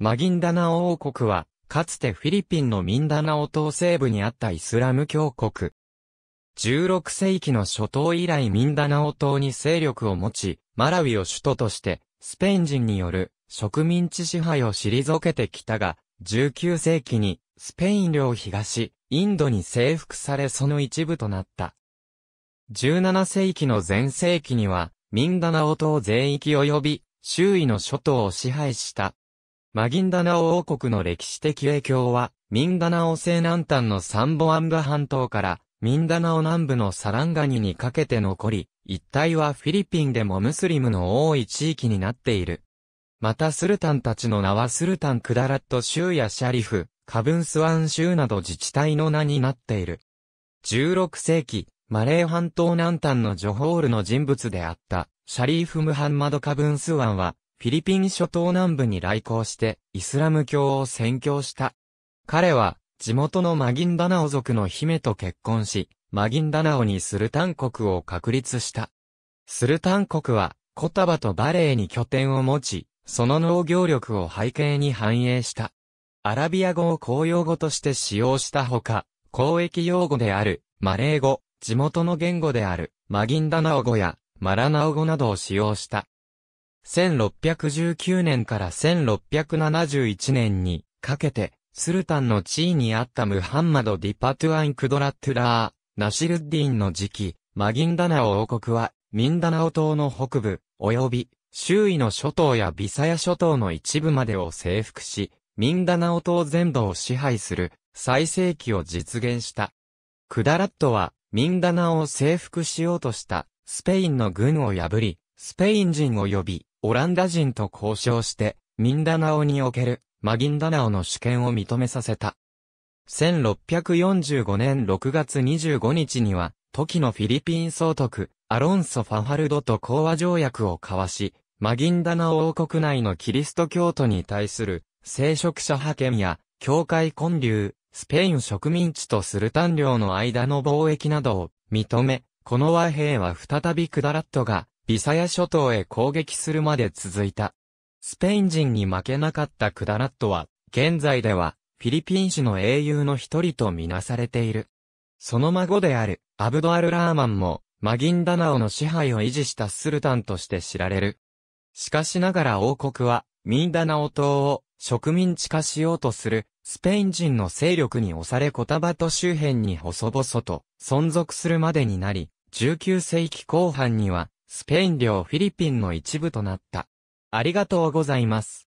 マギンダナオ王国は、かつてフィリピンのミンダナオ島西部にあったイスラム教国。16世紀の初頭以来ミンダナオ島に勢力を持ち、マラウィを首都として、スペイン人による植民地支配を退けてきたが、19世紀にスペイン領東、インドに征服されその一部となった。17世紀の前世紀には、ミンダナオ島全域及び、周囲の諸島を支配したマギンダナオ王国の歴史的影響は、ミンダナオ西南端のサンボアンブ。半島から、ミンダナオ南部のサランガニにかけて残り、一帯はフィリピンでもムスリムの多い地域になっている。またスルタンたちの名はスルタンクダラット州やシャリフ、カブンスワン州など自治体の名になっている。16世紀、マレー半島南端のジョホールの人物であった、シャリーフ・ムハンマド・カブンスワンは、フィリピン諸島南部に来航してイスラム教を宣教した。彼は地元のマギンダナオ族の姫と結婚し、マギンダナオにスルタン国を確立した。スルタン国はコタバとバレーに拠点を持ち、その農業力を背景に反映した。アラビア語を公用語として使用したほか、交易用語であるマレー語、地元の言語であるマギンダナオ語やマラナオ語などを使用した。1619年から1671年にかけて、スルタンの地位にあったムハンマド・ディパトゥアン・クドラットゥラー、ナシルッディンの時期、マギンダナオ王国は、ミンダナオ島の北部、及び、周囲の諸島やビサヤ諸島の一部までを征服し、ミンダナオ島全土を支配する、最盛期を実現した。クダラットは、ミンダナオを征服しようとした、スペインの軍を破り、スペイン人を呼び、オランダ人と交渉して、ミンダナオにおけるマギンダナオの主権を認めさせた。1645年6月25日には、時のフィリピン総督、アロンソ・ファァルドと講和条約を交わし、マギンダナオ王国内のキリスト教徒に対する聖職者派遣や、教会建立、スペイン植民地とスルタン領の間の貿易などを認め、この和平は再びクダラットがビサヤ諸島へ攻撃するまで続いた。スペイン人に負けなかったクダラットは、現在では、フィリピン市の英雄の一人とみなされている。その孫である、アブドアル・ラーマンも、マギンダナオの支配を維持したスルタンとして知られる。しかしながら王国は、ミンダナオ島を植民地化しようとする、スペイン人の勢力に押されコタバト周辺に細々と存続するまでになり、19世紀後半にはスペイン領フィリピンの一部となった。ありがとうございます。